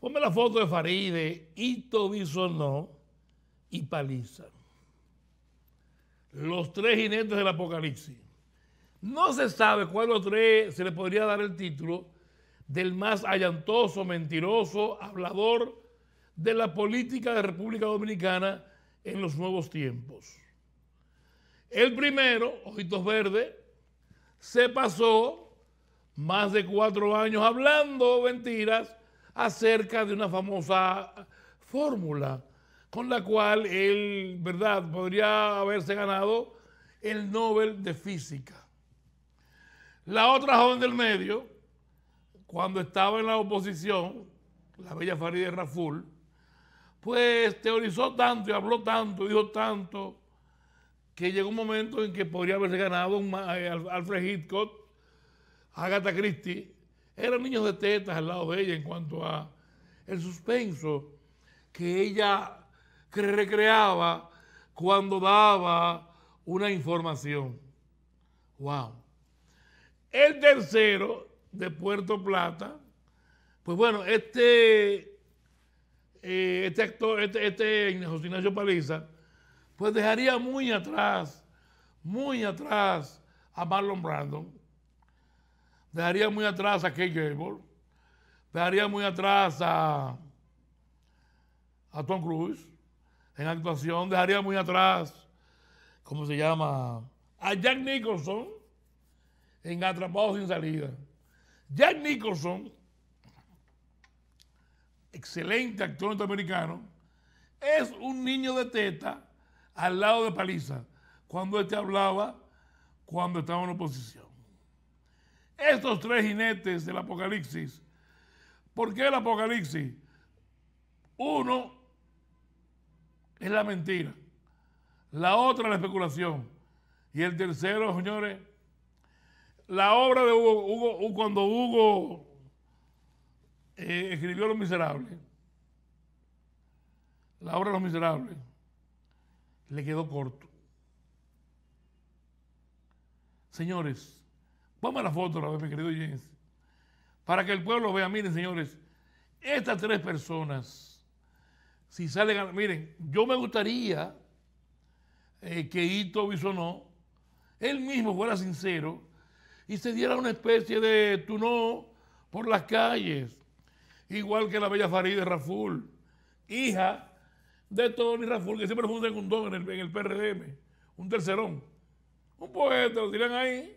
Ponme la foto de Faride, Ito Bisonó y Paliza. Los tres jinetes del Apocalipsis. No se sabe cuál de los tres se le podría dar el título del más allantoso, mentiroso, hablador de la política de República Dominicana en los nuevos tiempos. El primero, Ojitos Verde, se pasó más de cuatro años hablando mentiras acerca de una famosa fórmula con la cual él, ¿verdad?, podría haberse ganado el Nobel de Física. La otra joven del medio, cuando estaba en la oposición, la bella Farideh Raful, pues teorizó tanto y habló tanto, y dijo tanto, que llegó un momento en que podría haberse ganado eh, Alfred Hitchcock, Agatha Christie, eran niños de tetas al lado de ella en cuanto a el suspenso que ella recreaba cuando daba una información. Wow. El tercero de Puerto Plata, pues bueno, este, eh, este actor, este, este, José Ignacio Paliza, pues dejaría muy atrás, muy atrás a Marlon Brandon Dejaría muy atrás a Kate Gable. Dejaría muy atrás a, a Tom Cruise en actuación. Dejaría muy atrás, ¿cómo se llama? A Jack Nicholson en atrapado sin Salida. Jack Nicholson, excelente actor norteamericano, es un niño de teta al lado de Paliza, cuando él te este hablaba, cuando estaba en oposición. Estos tres jinetes del Apocalipsis. ¿Por qué el Apocalipsis? Uno es la mentira, la otra la especulación y el tercero, señores, la obra de Hugo, cuando Hugo eh, escribió Los Miserables, la obra de Los Miserables, le quedó corto. Señores, Ponme la foto, la mi querido James. Para que el pueblo vea, miren, señores, estas tres personas, si salen, a, miren, yo me gustaría eh, que Ito Bisonó, él mismo fuera sincero y se diera una especie de tunó por las calles, igual que la bella Farideh Raful, hija de Tony Raful, que siempre fue un don en el, en PRM, un tercerón. Un poeta, lo dirán ahí,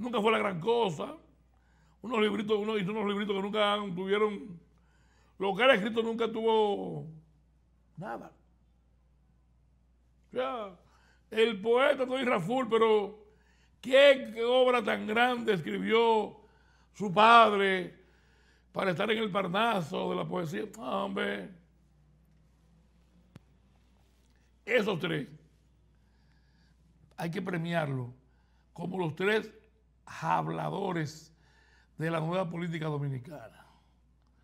nunca fue la gran cosa. Unos libritos, uno hizo unos libritos que nunca tuvieron, lo que era escrito nunca tuvo nada. O el poeta Tony Raful, pero ¿qué obra tan grande escribió su padre para estar en el parnaso de la poesía? hombre. Esos tres hay que premiarlo como los tres habladores de la nueva política dominicana.